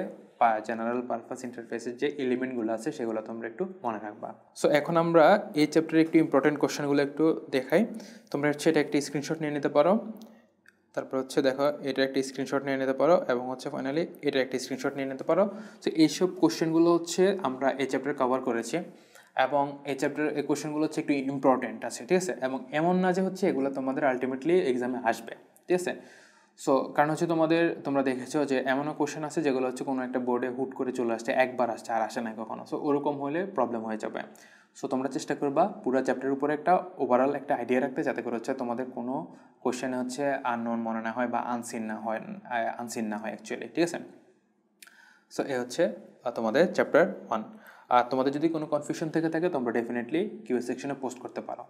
জেনারেল পারপাস ইন্টারফেসের যে এলিমেন্টগুলো আছে সেগুলো তোমরা একটু মনে রাখবা সো এখন আমরা এই চ্যাপ্টারের একটু ইম্পর্টেন্ট কোশ্চেনগুলো একটু দেখাই তোমরা হচ্ছে এটা একটা স্ক্রিনশট নিয়ে নিতে পারো তারপর হচ্ছে দেখো এটা একটা স্ক্রিনশট নিয়ে নিতে পারো এবং হচ্ছে ফাইনালি এটা একটা স্ক্রিনশট নিয়ে নিতে পারো তো এইসব কোশ্চেনগুলো হচ্ছে আমরা এই চ্যাপ্টারে কভার করেছি এবং এই চ্যাপ্টার এই কোশ্চেনগুলো হচ্ছে একটু ইম্পর্টেন্ট আছে ঠিক আছে এবং এমন না যে হচ্ছে এগুলো তোমাদের আলটিমেটলি এক্সামে আসবে ঠিক আছে সো কারণ হচ্ছে তোমাদের তোমরা দেখেছো যে এমনও কোশ্চেন আছে যেগুলো হচ্ছে কোনো একটা বোর্ডে হুট করে চলে আসছে একবার আসছে আর আসে না কখনো সো ওরকম হলে প্রবলেম হয়ে যাবে সো তোমরা চেষ্টা করবা পুরো চ্যাপ্টারের উপরে একটা ওভারঅল একটা আইডিয়া রাখতে যাতে করে হচ্ছে তোমাদের কোনো কোয়েশ্চেন হচ্ছে আননোন মনে না হয় বা আনসিন না হয় আনসিন না হয় অ্যাকচুয়ালি ঠিক আছে সো এ হচ্ছে তোমাদের চ্যাপ্টার ওয়ান আর তোমাদের যদি কোনো কনফিউশন থেকে থাকে তোমরা ডেফিনেটলি কিউ সেকশনে পোস্ট করতে পারো